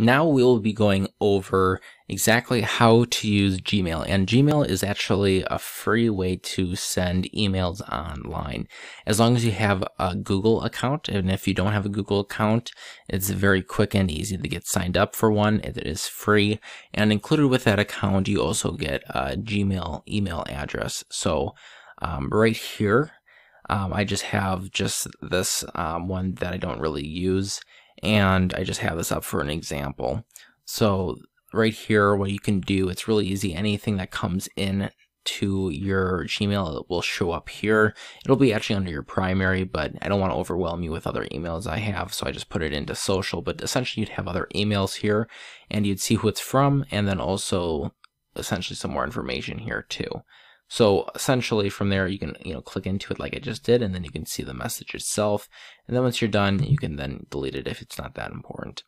Now we will be going over exactly how to use Gmail. And Gmail is actually a free way to send emails online. As long as you have a Google account, and if you don't have a Google account, it's very quick and easy to get signed up for one. It is free. And included with that account, you also get a Gmail email address. So um, right here, um, I just have just this um, one that I don't really use and I just have this up for an example. So right here, what you can do, it's really easy. Anything that comes in to your Gmail will show up here. It'll be actually under your primary, but I don't want to overwhelm you with other emails I have, so I just put it into social. But essentially, you'd have other emails here, and you'd see who it's from, and then also essentially some more information here too. So essentially from there, you can, you know, click into it like I just did, and then you can see the message itself. And then once you're done, you can then delete it if it's not that important.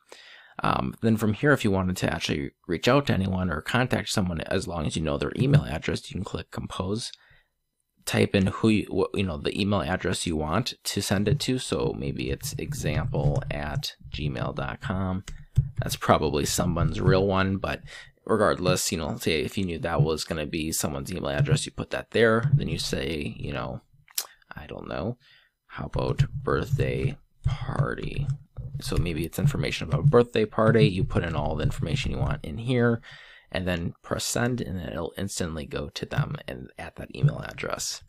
Um, then from here, if you wanted to actually reach out to anyone or contact someone, as long as you know their email address, you can click compose, type in who you, what, you know, the email address you want to send it to. So maybe it's example at gmail.com. That's probably someone's real one, but regardless, you know, say if you knew that was going to be someone's email address, you put that there. Then you say, you know, I don't know, how about birthday party? So maybe it's information about birthday party. You put in all the information you want in here and then press send and it'll instantly go to them and at that email address.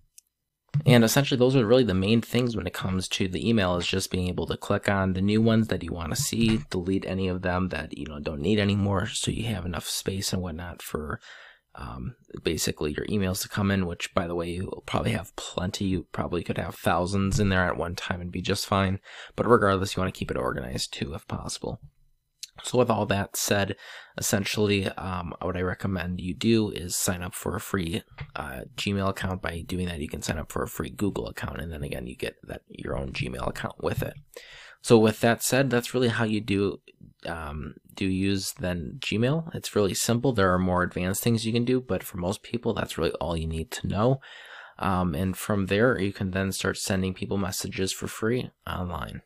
And essentially, those are really the main things when it comes to the email is just being able to click on the new ones that you want to see, delete any of them that you know don't need anymore, so you have enough space and whatnot for um, basically your emails to come in. Which, by the way, you'll probably have plenty. You probably could have thousands in there at one time and be just fine. But regardless, you want to keep it organized too, if possible. So, with all that said, essentially, um, what I recommend you do is sign up for a free uh, Gmail account. By doing that, you can sign up for a free Google account, and then again, you get that your own Gmail account with it. So, with that said, that's really how you do um, do use then Gmail. It's really simple. There are more advanced things you can do, but for most people, that's really all you need to know. Um, and from there, you can then start sending people messages for free online.